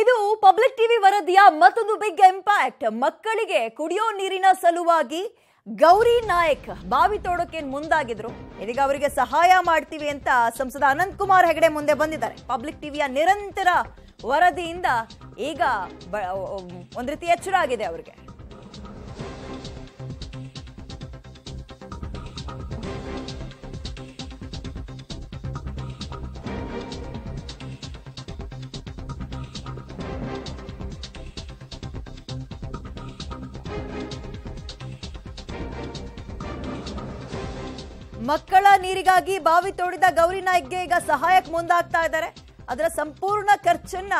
ಇದು public TV ವರದಿಯ ಮತ್ತೊಂದು ಬಿಗ್ ಇಂಪ್ಯಾಕ್ಟ್ ಮಕ್ಕಳಿಗೆ ಕುಡಿಯೋ ನೀರಿನ ಸಲುವಾಗಿ ಗೌರಿ ನಾಯಕ್ ಬಾವಿ ತೋಡೋಕೆ ಮುಂದಾಗಿದ್ರು ಇದೀಗ ಅವರಿಗೆ ಸಹಾಯ ಮಾಡ್ತೀವಿ ಅಂತ ಸಂಸದ ಅನಂತ್ ಕುಮಾರ್ ಹೆಗಡೆ ಮುಂದೆ ಬಂದಿದ್ದಾರೆ ಪಬ್ಲಿಕ್ ಟಿವಿಯ ನಿರಂತರ ವರದಿಯಿಂದ ಈಗ ಒಂದು ರೀತಿ ಎಚ್ಚರ ಆಗಿದೆ ಅವರಿಗೆ ಮಕ್ಕಳ ನೀರಿಗಾಗಿ ಬಾವಿ ತೋಡಿದ ಗೌರಿ ನಾಯ್ಕ್ಗೆ ಈಗ ಸಹಾಯಕ್ಕೆ ಮುಂದಾಗ್ತಾ ಇದ್ದಾರೆ ಅದರ ಸಂಪೂರ್ಣ ಖರ್ಚನ್ನ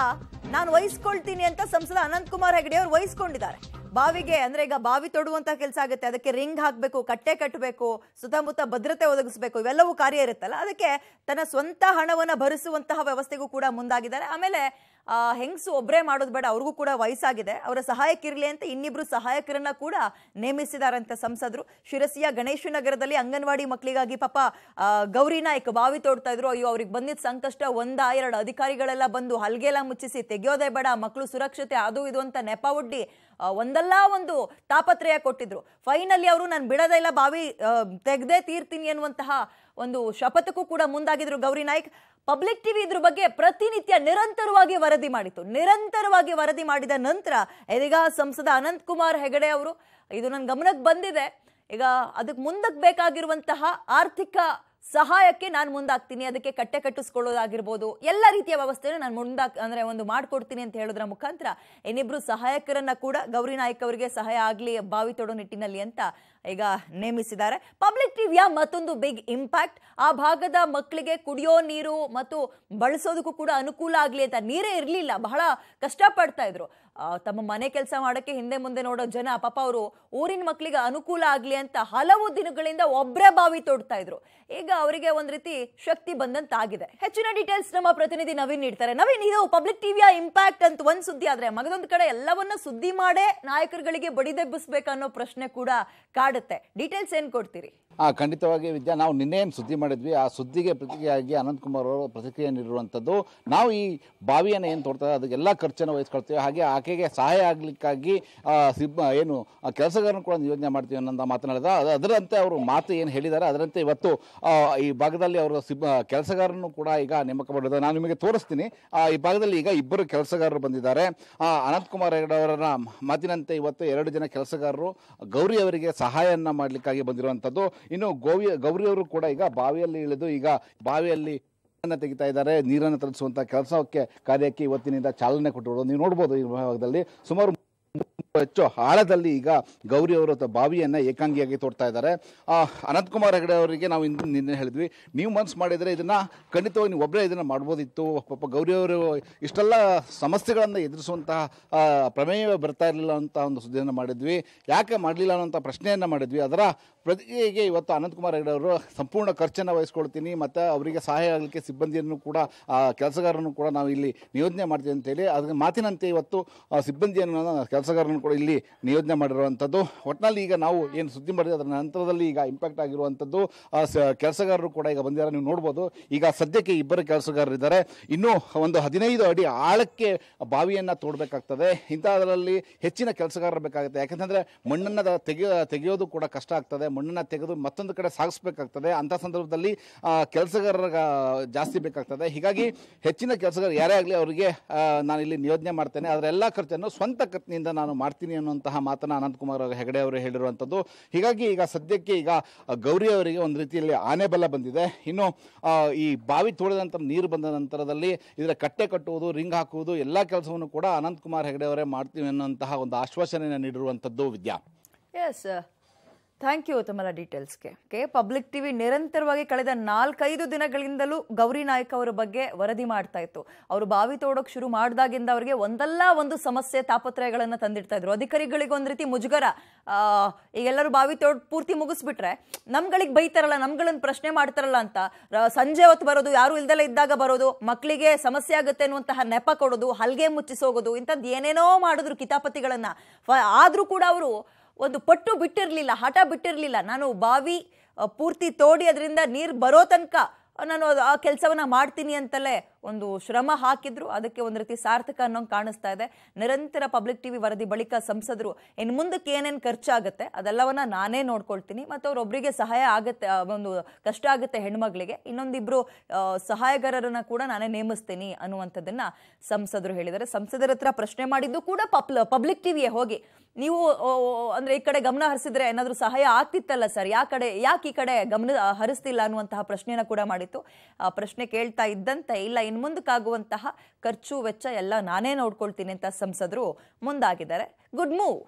ನಾನು ವಹಿಸ್ಕೊಳ್ತೀನಿ ಅಂತ ಸಂಸದ ಅನಂತ್ ಕುಮಾರ್ ಹೆಗಡೆ ಅವರು ವಹಿಸ್ಕೊಂಡಿದ್ದಾರೆ ಬಾವಿಗೆ ಅಂದ್ರೆ ಈಗ ಬಾವಿ ತೊಡುವಂತ ಕೆಲಸ ಆಗುತ್ತೆ ಅದಕ್ಕೆ ರಿಂಗ್ ಹಾಕಬೇಕು ಕಟ್ಟೆ ಕಟ್ಟಬೇಕು ಸುತ್ತಮುತ್ತ ಭದ್ರತೆ ಒದಗಿಸಬೇಕು ಇವೆಲ್ಲವೂ ಕಾರ್ಯ ಇರುತ್ತಲ್ಲ ಅದಕ್ಕೆ ತನ್ನ ಸ್ವಂತ ಹಣವನ್ನು ಭರಿಸುವಂತಹ ವ್ಯವಸ್ಥೆಗೂ ಕೂಡ ಮುಂದಾಗಿದ್ದಾರೆ ಆಮೇಲೆ ಹೆಂಗಸು ಒಬ್ಬರೇ ಮಾಡೋದು ಬೇಡ ಅವ್ರಿಗೂ ಕೂಡ ವಯಸ್ಸಾಗಿದೆ ಅವರ ಸಹಾಯಕ್ಕಿರಲಿ ಅಂತ ಇನ್ನಿಬ್ರು ಸಹಾಯಕರನ್ನ ಕೂಡ ಅಂತ ಸಂಸದರು ಶಿರಸಿಯ ಗಣೇಶ ನಗರದಲ್ಲಿ ಅಂಗನವಾಡಿ ಮಕ್ಕಳಿಗಾಗಿ ಪಾಪ ಗೌರಿ ನಾಯ್ಕ ಬಾವಿ ತೋಡ್ತಾ ಇದ್ರು ಅಯ್ಯೋ ಅವ್ರಿಗೆ ಬಂದಿದ್ದ ಸಂಕಷ್ಟ ಒಂದ ಎರಡು ಅಧಿಕಾರಿಗಳೆಲ್ಲ ಬಂದು ಹಲ್ಗೆಲ್ಲ ಮುಚ್ಚಿಸಿ ತೆಗೆಯೋದೇ ಬೇಡ ಮಕ್ಕಳು ಸುರಕ್ಷತೆ ಅದು ಇದು ಅಂತ ನೆಪ ಒಡ್ಡಿ ಒಂದಲ್ಲ ಒಂದು ತಾಪತ್ರಯ ಕೊಟ್ಟಿದ್ರು ಫೈನಲಿ ಅವರು ನಾನು ಬಿಡೋದೇ ಇಲ್ಲ ಬಾವಿ ತೆಗ್ದೇ ತೀರ್ತೀನಿ ಅನ್ನುವಂತಹ ಒಂದು ಶಪಥಕ್ಕೂ ಕೂಡ ಮುಂದಾಗಿದ್ರು ಗೌರಿ ನಾಯ್ಕ್ ಪಬ್ಲಿಕ್ ಟಿವಿ ಇದ್ರ ಬಗ್ಗೆ ಪ್ರತಿನಿತ್ಯ ನಿರಂತರವಾಗಿ ವರದಿ ಮಾಡಿತ್ತು ನಿರಂತರವಾಗಿ ವರದಿ ಮಾಡಿದ ನಂತರ ಇದೀಗ ಸಂಸದ ಅನಂತ್ ಕುಮಾರ್ ಹೆಗಡೆ ಅವರು ಇದು ನನ್ನ ಗಮನಕ್ಕೆ ಬಂದಿದೆ ಈಗ ಅದಕ್ಕೆ ಮುಂದಕ್ಕೆ ಬೇಕಾಗಿರುವಂತಹ ಆರ್ಥಿಕ ಸಹಾಯಕ್ಕೆ ನಾನು ಮುಂದಾಗ್ತೀನಿ ಅದಕ್ಕೆ ಕಟ್ಟೆ ಕಟ್ಟಿಸ್ಕೊಳ್ಳೋದಾಗಿರ್ಬೋದು ಎಲ್ಲ ರೀತಿಯ ವ್ಯವಸ್ಥೆಯನ್ನು ನಾನು ಮುಂದಾಕ್ ಅಂದರೆ ಒಂದು ಮಾಡಿಕೊಡ್ತೀನಿ ಅಂತ ಹೇಳೋದ್ರ ಮುಖಾಂತರ ಇನ್ನಿಬ್ರು ಸಹಾಯಕರನ್ನ ಕೂಡ ಗೌರಿ ನಾಯಕ್ ಅವರಿಗೆ ಸಹಾಯ ಆಗಲಿ ಬಾವಿ ತೊಡೋ ನಿಟ್ಟಿನಲ್ಲಿ ಅಂತ ಈಗ ನೇಮಿಸಿದ್ದಾರೆ ಪಬ್ಲಿಕ್ ಟಿವಿಯ ಮತ್ತೊಂದು ಬಿಗ್ ಇಂಪ್ಯಾಕ್ಟ್ ಆ ಭಾಗದ ಮಕ್ಕಳಿಗೆ ಕುಡಿಯೋ ನೀರು ಮತ್ತು ಬಳಸೋದಕ್ಕೂ ಕೂಡ ಅನುಕೂಲ ಆಗಲಿ ಅಂತ ನೀರೇ ಇರಲಿಲ್ಲ ಬಹಳ ಕಷ್ಟಪಡ್ತಾ ಇದ್ರು ತಮ್ಮ ಮನೆ ಕೆಲಸ ಮಾಡೋಕ್ಕೆ ಹಿಂದೆ ಮುಂದೆ ನೋಡೋ ಜನ ಪಾಪ ಅವರು ಊರಿನ ಮಕ್ಕಳಿಗೆ ಅನುಕೂಲ ಆಗಲಿ ಅಂತ ಹಲವು ದಿನಗಳಿಂದ ಒಬ್ಬರೇ ಬಾವಿ ತೊಡ್ತಾ ಇದ್ರು ಈಗ ಅವರಿಗೆ ಒಂದು ರೀತಿ ಶಕ್ತಿ ಬಂದಂತಾಗಿದೆ ಹೆಚ್ಚಿನ ಡೀಟೇಲ್ಸ್ ನಮ್ಮ ಪ್ರತಿನಿಧಿ ನವೀನ್ ನೀಡ್ತಾರೆ ನವೀನ್ ಇದು ಪಬ್ಲಿಕ್ ಟಿವಿಯ ಇಂಪ್ಯಾಕ್ಟ್ ಅಂತ ಒಂದು ಸುದ್ದಿ ಆದರೆ ಮಗದೊಂದು ಕಡೆ ಎಲ್ಲವನ್ನ ಸುದ್ದಿ ಮಾಡೇ ನಾಯಕರುಗಳಿಗೆ ಬಡಿದೆಬ್ಬಿಸ್ಬೇಕನ್ನೋ ಪ್ರಶ್ನೆ ಕೂಡ ಮಾಡುತ್ತೆ ಡೀಟೇಲ್ಸ್ ಏನು ಕೊಡ್ತೀರಿ ಹಾಂ ಖಂಡಿತವಾಗಿ ವಿದ್ಯಾ ನಾವು ಏನು ಸುದ್ದಿ ಮಾಡಿದ್ವಿ ಆ ಸುದ್ದಿಗೆ ಪ್ರತಿಕ್ರಿಯೆಯಾಗಿ ಅನಂತಕುಮಾರ್ ಅವರು ಪ್ರತಿಕ್ರಿಯೆ ನೀಡಿರುವಂಥದ್ದು ನಾವು ಈ ಬಾವಿಯನ್ನು ಏನು ತೋರ್ತಾರೆ ಅದಕ್ಕೆಲ್ಲ ಖರ್ಚನ್ನು ವಹಿಸ್ಕೊಳ್ತೀವಿ ಹಾಗೆ ಆಕೆಗೆ ಸಹಾಯ ಆಗಲಿಕ್ಕಾಗಿ ಸಿಬ್ಬ ಏನು ಕೆಲಸಗಾರನು ಕೂಡ ಯೋಜನೆ ಮಾಡ್ತೀವಿ ಅನ್ನೋ ಮಾತನಾಡಿದ ಅದರಂತೆ ಅವರು ಮಾತು ಏನು ಹೇಳಿದ್ದಾರೆ ಅದರಂತೆ ಇವತ್ತು ಈ ಭಾಗದಲ್ಲಿ ಅವರು ಸಿಬ್ಬ ಕೆಲಸಗಾರನು ಕೂಡ ಈಗ ನೇಮಕ ಮಾಡಿದ್ದಾರೆ ನಾನು ನಿಮಗೆ ತೋರಿಸ್ತೀನಿ ಈ ಭಾಗದಲ್ಲಿ ಈಗ ಇಬ್ಬರು ಕೆಲಸಗಾರರು ಬಂದಿದ್ದಾರೆ ಅನಂತಕುಮಾರ್ ಅವರ ಮಾತಿನಂತೆ ಇವತ್ತು ಎರಡು ಜನ ಕೆಲಸಗಾರರು ಗೌರಿ ಅವರಿಗೆ ಸಹಾಯ ಸಹಾಯವನ್ನು ಮಾಡಲಿಕ್ಕಾಗಿ ಬಂದಿರುವಂಥದ್ದು ಇನ್ನು ಗೋವಿ ಗೌರಿಯವರು ಕೂಡ ಈಗ ಬಾವಿಯಲ್ಲಿ ಇಳಿದು ಈಗ ಬಾವಿಯಲ್ಲಿ ತೆಗಿತಾ ಇದ್ದಾರೆ ನೀರನ್ನು ತಲುಪಿಸುವಂತಹ ಕೆಲಸಕ್ಕೆ ಕಾರ್ಯಕ್ಕೆ ಇವತ್ತಿನಿಂದ ಚಾಲನೆ ಕೊಟ್ಟಿರೋದು ನೀವು ನೋಡಬಹುದು ಈ ವಿಭಾಗದಲ್ಲಿ ಸುಮಾರು ಹೆಚ್ಚು ಆಳದಲ್ಲಿ ಈಗ ಗೌರಿ ಅವರ ಬಾವಿಯನ್ನು ಏಕಾಂಗಿಯಾಗಿ ತೋರ್ತಾ ಇದ್ದಾರೆ ಅನಂತಕುಮಾರ್ ಹೆಗಡೆ ಅವರಿಗೆ ನಾವು ಇಂದು ನಿನ್ನೆ ಹೇಳಿದ್ವಿ ನೀವು ಮನ್ಸು ಮಾಡಿದರೆ ಇದನ್ನು ಖಂಡಿತವಾಗಿ ನೀವು ಒಬ್ಬರೇ ಇದನ್ನು ಮಾಡ್ಬೋದಿತ್ತು ಪಾಪ ಗೌರಿ ಅವರು ಇಷ್ಟೆಲ್ಲ ಸಮಸ್ಯೆಗಳನ್ನು ಎದುರಿಸುವಂತಹ ಪ್ರಮೇಯ ಬರ್ತಾ ಇರಲಿಲ್ಲ ಅಂತ ಒಂದು ಸುದ್ದಿಯನ್ನು ಮಾಡಿದ್ವಿ ಯಾಕೆ ಮಾಡಲಿಲ್ಲ ಅನ್ನೋಂಥ ಪ್ರಶ್ನೆಯನ್ನು ಮಾಡಿದ್ವಿ ಅದರ ಪ್ರತಿಗೆ ಇವತ್ತು ಅನಂತಕುಮಾರ್ ಹೆಗಡೆ ಅವರು ಸಂಪೂರ್ಣ ಖರ್ಚನ್ನು ವಹಿಸ್ಕೊಳ್ತೀನಿ ಮತ್ತು ಅವರಿಗೆ ಸಹಾಯ ಆಗಲಿಕ್ಕೆ ಸಿಬ್ಬಂದಿಯನ್ನು ಕೂಡ ಕೆಲಸಗಾರರನ್ನು ಕೂಡ ನಾವು ಇಲ್ಲಿ ನಿಯೋಜನೆ ಮಾಡ್ತೀವಿ ಅಂತೇಳಿ ಅದಕ್ಕೆ ಮಾತಿನಂತೆ ಇವತ್ತು ಸಿಬ್ಬಂದಿಯನ್ನು ಕೆಲಸಗಾರರನ್ನು ಕೂಡ ಇಲ್ಲಿ ನಿಯೋಜನೆ ಮಾಡಿರುವಂಥದ್ದು ಒಟ್ಟಿನಲ್ಲಿ ಈಗ ನಾವು ಏನು ಸುದ್ದಿ ಮಾಡಿದೆ ಅದರ ನಂತರದಲ್ಲಿ ಈಗ ಇಂಪ್ಯಾಕ್ಟ್ ಆಗಿರುವಂಥದ್ದು ಕೆಲಸಗಾರರು ಕೂಡ ಈಗ ಬಂದಿದ್ದಾರೆ ನೀವು ನೋಡ್ಬೋದು ಈಗ ಸದ್ಯಕ್ಕೆ ಇಬ್ಬರು ಕೆಲಸಗಾರರಿದ್ದಾರೆ ಇನ್ನೂ ಒಂದು ಹದಿನೈದು ಅಡಿ ಆಳಕ್ಕೆ ಬಾವಿಯನ್ನು ತೋಡಬೇಕಾಗ್ತದೆ ಇಂಥದ್ರಲ್ಲಿ ಹೆಚ್ಚಿನ ಕೆಲಸಗಾರರು ಬೇಕಾಗುತ್ತೆ ಯಾಕಂತಂದರೆ ಮಣ್ಣನ್ನು ತೆಗೆಯೋ ತೆಗೆಯೋದು ಕೂಡ ಕಷ್ಟ ಆಗ್ತದೆ ಮಣ್ಣನ್ನು ತೆಗೆದು ಮತ್ತೊಂದು ಕಡೆ ಸಾಗಿಸ್ಬೇಕಾಗ್ತದೆ ಅಂಥ ಸಂದರ್ಭದಲ್ಲಿ ಕೆಲಸಗಾರರ ಜಾಸ್ತಿ ಬೇಕಾಗ್ತದೆ ಹೀಗಾಗಿ ಹೆಚ್ಚಿನ ಕೆಲಸಗಾರ ಯಾರೇ ಆಗಲಿ ಅವರಿಗೆ ನಾನು ಇಲ್ಲಿ ನಿಯೋಜನೆ ಮಾಡ್ತೇನೆ ಅದರ ಎಲ್ಲ ಖರ್ಚನ್ನು ಸ್ವಂತ ಖರ್ಚಿನಿಂದ ನಾನು ಮಾಡ್ತೀನಿ ಅನ್ನುವಂತಹ ಮಾತನ್ನು ಅನಂತಕುಮಾರ್ ಹೆಗಡೆ ಅವರು ಹೇಳಿರುವಂಥದ್ದು ಹೀಗಾಗಿ ಈಗ ಸದ್ಯಕ್ಕೆ ಈಗ ಗೌರಿ ಅವರಿಗೆ ಒಂದು ರೀತಿಯಲ್ಲಿ ಆನೆಬಲ ಬಂದಿದೆ ಇನ್ನು ಈ ಬಾವಿ ತೊಳೆದ ನಂತರ ನೀರು ಬಂದ ನಂತರದಲ್ಲಿ ಇದರ ಕಟ್ಟೆ ಕಟ್ಟುವುದು ರಿಂಗ್ ಹಾಕುವುದು ಎಲ್ಲ ಕೆಲಸವನ್ನು ಕೂಡ ಅನಂತಕುಮಾರ್ ಹೆಗಡೆ ಅವರೇ ಮಾಡ್ತೀವಿ ಅನ್ನುವಂತಹ ಒಂದು ಆಶ್ವಾಸನೆಯನ್ನು ನೀಡಿರುವಂಥದ್ದು ವಿದ್ಯಾ ಎಸ್ ಥ್ಯಾಂಕ್ ಯು ತಮ್ಮ ಡೀಟೇಲ್ಸ್ಗೆ ಕೆ ಪಬ್ಲಿಕ್ ಟಿವಿ ನಿರಂತರವಾಗಿ ಕಳೆದ ನಾಲ್ಕೈದು ದಿನಗಳಿಂದಲೂ ಗೌರಿ ನಾಯ್ಕ ಅವರ ಬಗ್ಗೆ ವರದಿ ಮಾಡ್ತಾ ಇತ್ತು ಅವರು ಬಾವಿ ತೋಡೋಕೆ ಶುರು ಮಾಡಿದಾಗಿಂದ ಅವರಿಗೆ ಒಂದಲ್ಲ ಒಂದು ಸಮಸ್ಯೆ ತಾಪತ್ರಯಗಳನ್ನು ತಂದಿಡ್ತಾ ಇದ್ರು ಅಧಿಕಾರಿಗಳಿಗೆ ಒಂದು ರೀತಿ ಮುಜುಗರ ಈಗೆಲ್ಲರೂ ಬಾವಿ ತೋಡ್ ಪೂರ್ತಿ ಮುಗಿಸ್ಬಿಟ್ರೆ ನಮ್ಗಳಿಗೆ ಬೈತಾರಲ್ಲ ನಮ್ಗಳನ್ನ ಪ್ರಶ್ನೆ ಮಾಡ್ತಾರಲ್ಲ ಅಂತ ಸಂಜೆ ಹೊತ್ತು ಬರೋದು ಯಾರು ಇಲ್ದೆಲ್ಲ ಇದ್ದಾಗ ಬರೋದು ಮಕ್ಕಳಿಗೆ ಸಮಸ್ಯೆ ಆಗುತ್ತೆ ಅನ್ನುವಂತಹ ನೆಪ ಕೊಡೋದು ಹಲ್ಗೆ ಮುಚ್ಚಿಸೋಗೋದು ಇಂಥದ್ದು ಏನೇನೋ ಮಾಡಿದ್ರು ಕಿತಾಪತಿಗಳನ್ನು ಆದರೂ ಕೂಡ ಅವರು ಒಂದು ಪಟ್ಟು ಬಿಟ್ಟಿರಲಿಲ್ಲ ಹಠ ಬಿಟ್ಟಿರಲಿಲ್ಲ ನಾನು ಬಾವಿ ಪೂರ್ತಿ ತೋಡಿ ಅದರಿಂದ ನೀರು ಬರೋ ತನಕ ನಾನು ಆ ಕೆಲಸವನ್ನು ಮಾಡ್ತೀನಿ ಅಂತಲೇ ಒಂದು ಶ್ರಮ ಹಾಕಿದ್ರು ಅದಕ್ಕೆ ಒಂದು ರೀತಿ ಸಾರ್ಥಕ ಅನ್ನೋಂಗೆ ಕಾಣಿಸ್ತಾ ಇದೆ ನಿರಂತರ ಪಬ್ಲಿಕ್ ಟಿವಿ ವರದಿ ಬಳಿಕ ಸಂಸದರು ಇನ್ನು ಮುಂದಕ್ಕೆ ಏನೇನು ಖರ್ಚಾಗುತ್ತೆ ಅದೆಲ್ಲವನ್ನ ನಾನೇ ನೋಡ್ಕೊಳ್ತೀನಿ ಮತ್ತು ಅವ್ರೊಬ್ಬರಿಗೆ ಸಹಾಯ ಆಗುತ್ತೆ ಒಂದು ಕಷ್ಟ ಆಗುತ್ತೆ ಹೆಣ್ಮಗಳಿಗೆ ಇನ್ನೊಂದಿಬ್ರು ಸಹಾಯಗಾರರನ್ನ ಕೂಡ ನಾನೇ ನೇಮಿಸ್ತೀನಿ ಅನ್ನುವಂಥದ್ದನ್ನ ಸಂಸದರು ಹೇಳಿದ್ದಾರೆ ಸಂಸದರ ಹತ್ರ ಪ್ರಶ್ನೆ ಮಾಡಿದ್ದು ಕೂಡ ಪಬ್ಲ ಪಬ್ಲಿಕ್ ಟಿವಿಯೇ ಹೋಗಿ ನೀವು ಅಂದ್ರೆ ಈ ಕಡೆ ಗಮನ ಹರಿಸಿದ್ರೆ ಏನಾದರೂ ಸಹಾಯ ಆಗ್ತಿತ್ತಲ್ಲ ಸರ್ ಯಾ ಕಡೆ ಯಾಕೆ ಈ ಕಡೆ ಗಮನ ಹರಿಸ್ತಿಲ್ಲ ಅನ್ನುವಂತಹ ಪ್ರಶ್ನೆಯನ್ನ ಕೂಡ ಮಾಡಿತ್ತು ಆ ಪ್ರಶ್ನೆ ಕೇಳ್ತಾ ಇದ್ದಂತೆ ಇಲ್ಲ ಇನ್ನು ಮುಂದಕ್ಕಾಗುವಂತಹ ಖರ್ಚು ವೆಚ್ಚ ಎಲ್ಲ ನಾನೇ ನೋಡ್ಕೊಳ್ತೀನಿ ಅಂತ ಸಂಸದರು ಮುಂದಾಗಿದ್ದಾರೆ ಗುಡ್ ಮೂವ್